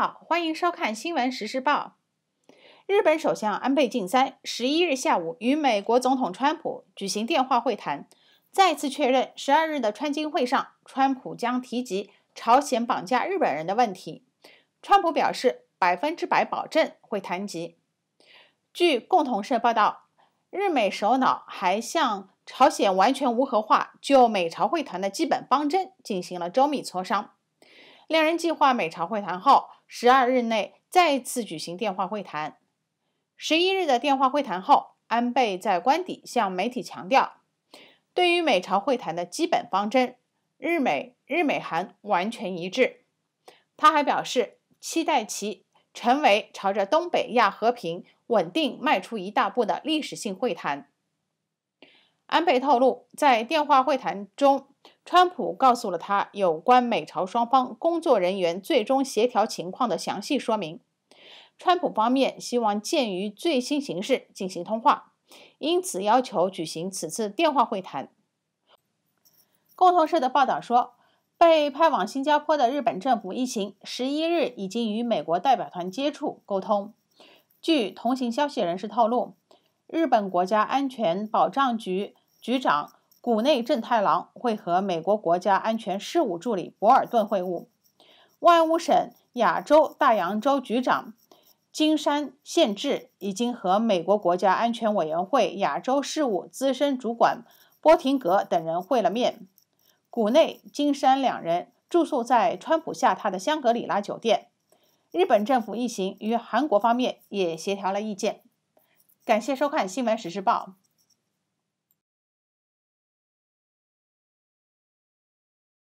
好，欢迎收看新闻实时报。日本首相安倍晋三十一日下午与美国总统川普举行电话会谈，再次确认十二日的川金会上，川普将提及朝鲜绑架日本人的问题。川普表示百分之百保证会谈及。据共同社报道，日美首脑还向朝鲜完全无核化就美朝会谈的基本方针进行了周密磋商。两人计划美朝会谈后，十二日内再次举行电话会谈。十一日的电话会谈后，安倍在官邸向媒体强调，对于美朝会谈的基本方针，日美日美韩完全一致。他还表示，期待其成为朝着东北亚和平稳定迈出一大步的历史性会谈。安倍透露，在电话会谈中。川普告诉了他有关美朝双方工作人员最终协调情况的详细说明。川普方面希望鉴于最新形势进行通话，因此要求举行此次电话会谈。共同社的报道说，被派往新加坡的日本政府一行十一日已经与美国代表团接触沟通。据同行消息人士透露，日本国家安全保障局局长。谷内正太郎会和美国国家安全事务助理博尔顿会晤，外务省亚洲大洋洲局长金山宪治已经和美国国家安全委员会亚洲事务资深主管波廷格等人会了面。谷内、金山两人住宿在川普下榻的香格里拉酒店。日本政府一行与韩国方面也协调了意见。感谢收看《新闻时事报》。